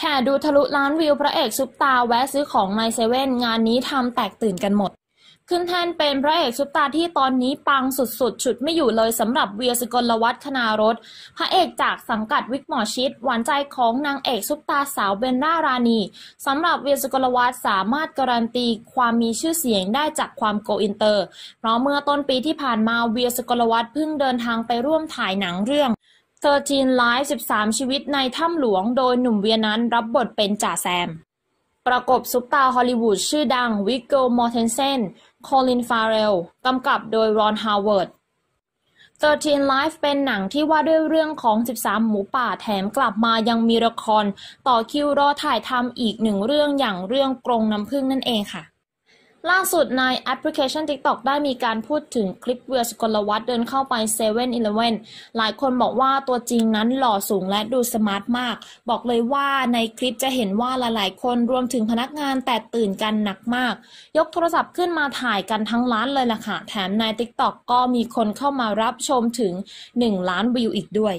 แห่ดูทะลุล้านวิวพระเอกซุปตา แวะซื้อของในเซเว่นงานนี้ทำแตกตื่นกันหมด ขึ้นแทนเป็นพระเอกซุปตาที่ตอนนี้ปังสุดๆฉุดไม่อยู่เลยสำหรับเวียสกลวัฒคณารถพระเอกจากสังกัดวิกหมอชิด หวานใจของนางเอกซุปตาสาวเบนร่ารานีสำหรับเวียสกลวัฒสามารถการันตี ความมีชื่อเสียงได้จากความโกอินเตอร์เพราะเมื่อต้นปีที่ผ่านมาเวียสกลวัฒเพิ่งเดินทางไปร่วมถ่ายหนังเรื่อง13อทีนไลฟ์สิบสามชีวิตในถ้ำหลวงโดยหนุ่มเวียนั้นรับบทเป็นจ่าแซม ประกบซุปตาฮอลลีวูดชื่อดังวิกเกมอร์เทนเซนคอลิน ฟาเรล กำกับโดยรอน ฮาวเวิร์ด 13 Life เป็นหนังที่ว่าด้วยเรื่องของ 13 หมูป่าแถมกลับมายังมีละคร ต่อคิวรอถ่ายทำอีกหนึ่งเรื่องอย่างเรื่องกรงน้ำพึ่งนั่นเองค่ะล่าสุดในแอปพลิเคชัน TikTok ได้มีการพูดถึงคลิปเวียสกลวัตเดินเข้าไป7 e เ e ่ e อลหลายคนบอกว่าตัวจริงนั้นหล่อสูงและดูสมาร์ทมาก บอกเลยว่าในคลิปจะเห็นว่าหลายๆคนรวมถึงพนักงานแตกตื่นกันหนักมาก ยกโทรศัพท์ขึ้นมาถ่ายกันทั้งร้านเลยล่ะค่ะ แถมใน TikTok ก็มีคนเข้ามารับชมถึง 1 ล้านวิวอีกด้วย